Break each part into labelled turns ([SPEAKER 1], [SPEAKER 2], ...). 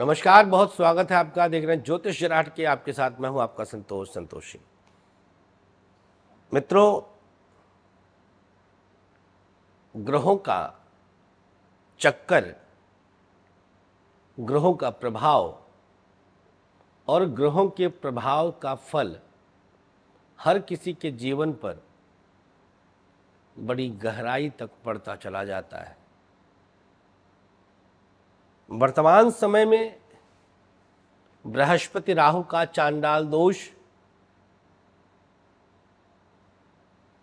[SPEAKER 1] नमस्कार बहुत स्वागत है आपका देख रहे हैं ज्योतिष जराट के आपके साथ मैं हूं आपका संतोष संतोषी मित्रों ग्रहों का चक्कर ग्रहों का प्रभाव और ग्रहों के प्रभाव का फल हर किसी के जीवन पर बड़ी गहराई तक पड़ता चला जाता है वर्तमान समय में बृहस्पति राहु का चांडाल दोष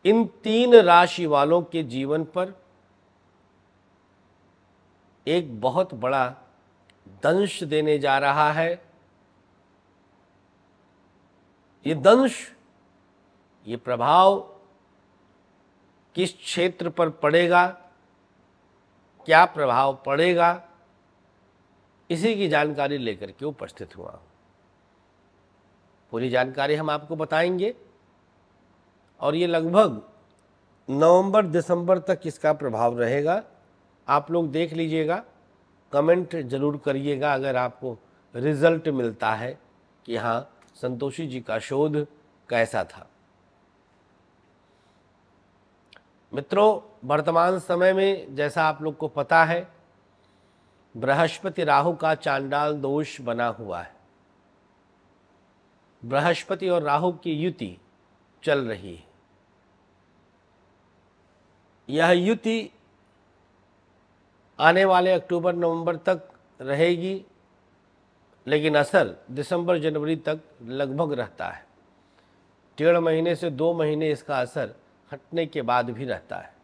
[SPEAKER 1] इन तीन राशि वालों के जीवन पर एक बहुत बड़ा दंश देने जा रहा है ये दंश ये प्रभाव किस क्षेत्र पर पड़ेगा क्या प्रभाव पड़ेगा इसी की जानकारी लेकर के उपस्थित हुआ पूरी जानकारी हम आपको बताएंगे और ये लगभग नवंबर दिसंबर तक इसका प्रभाव रहेगा आप लोग देख लीजिएगा कमेंट ज़रूर करिएगा अगर आपको रिज़ल्ट मिलता है कि हाँ संतोषी जी का शोध कैसा था मित्रों वर्तमान समय में जैसा आप लोग को पता है बृहस्पति राहु का चांडाल दोष बना हुआ है बृहस्पति और राहु की युति चल रही है यह युति आने वाले अक्टूबर नवंबर तक रहेगी लेकिन असर दिसंबर जनवरी तक लगभग रहता है डेढ़ महीने से दो महीने इसका असर हटने के बाद भी रहता है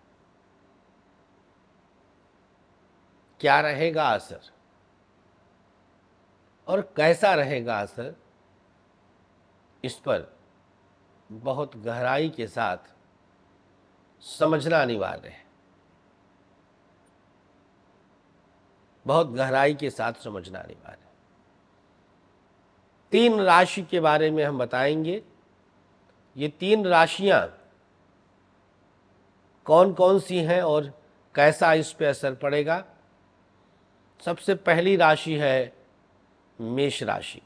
[SPEAKER 1] क्या रहेगा असर और कैसा रहेगा असर इस पर बहुत गहराई के साथ समझना अनिवार्य है बहुत गहराई के साथ समझना अनिवार्य है तीन राशि के बारे में हम बताएंगे ये तीन राशियां कौन कौन सी हैं और कैसा इस पर असर पड़ेगा सबसे पहली राशि है मेष राशि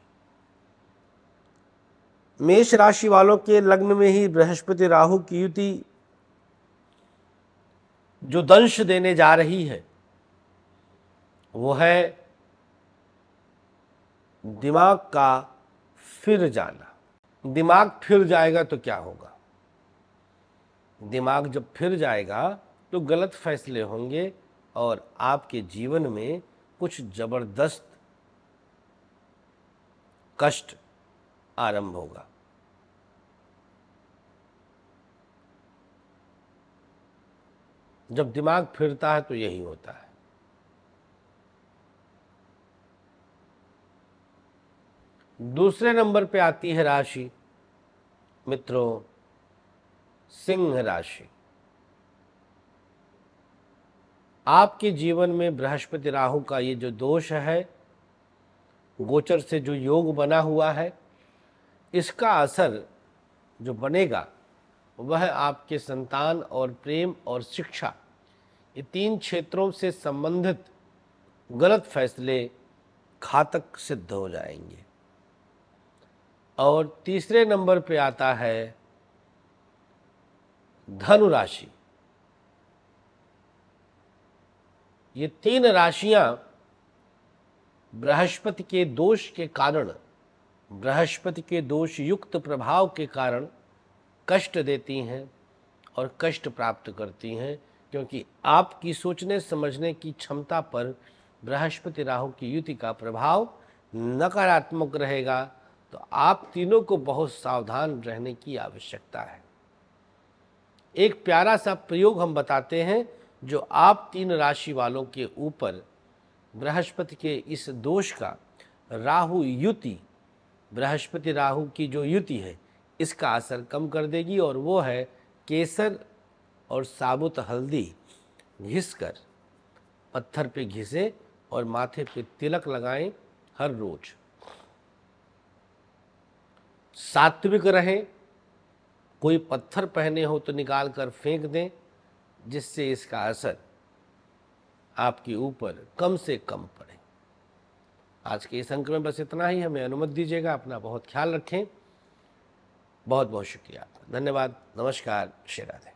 [SPEAKER 1] मेष राशि वालों के लग्न में ही बृहस्पति राहु की युति जो दंश देने जा रही है वो है दिमाग का फिर जाना दिमाग फिर जाएगा तो क्या होगा दिमाग जब फिर जाएगा तो गलत फैसले होंगे और आपके जीवन में कुछ जबरदस्त कष्ट आरंभ होगा जब दिमाग फिरता है तो यही होता है दूसरे नंबर पे आती है राशि मित्रों सिंह राशि आपके जीवन में बृहस्पति राहु का ये जो दोष है गोचर से जो योग बना हुआ है इसका असर जो बनेगा वह आपके संतान और प्रेम और शिक्षा ये तीन क्षेत्रों से संबंधित गलत फैसले घातक सिद्ध हो जाएंगे और तीसरे नंबर पे आता है धनु राशि ये तीन राशियां बृहस्पति के दोष के कारण बृहस्पति के दोष युक्त प्रभाव के कारण कष्ट देती हैं और कष्ट प्राप्त करती हैं क्योंकि आपकी सोचने समझने की क्षमता पर बृहस्पति राहु की युति का प्रभाव नकारात्मक रहेगा तो आप तीनों को बहुत सावधान रहने की आवश्यकता है एक प्यारा सा प्रयोग हम बताते हैं जो आप तीन राशि वालों के ऊपर बृहस्पति के इस दोष का राहु युति बृहस्पति राहु की जो युति है इसका असर कम कर देगी और वो है केसर और साबुत हल्दी घिस कर पत्थर पे घिसे और माथे पे तिलक लगाएं हर रोज सात्विक रहें कोई पत्थर पहने हो तो निकाल कर फेंक दें जिससे इसका असर आपके ऊपर कम से कम पड़े आज के इस अंक में बस इतना ही हमें अनुमति दीजिएगा अपना बहुत ख्याल रखें बहुत बहुत शुक्रिया धन्यवाद नमस्कार श्री राधे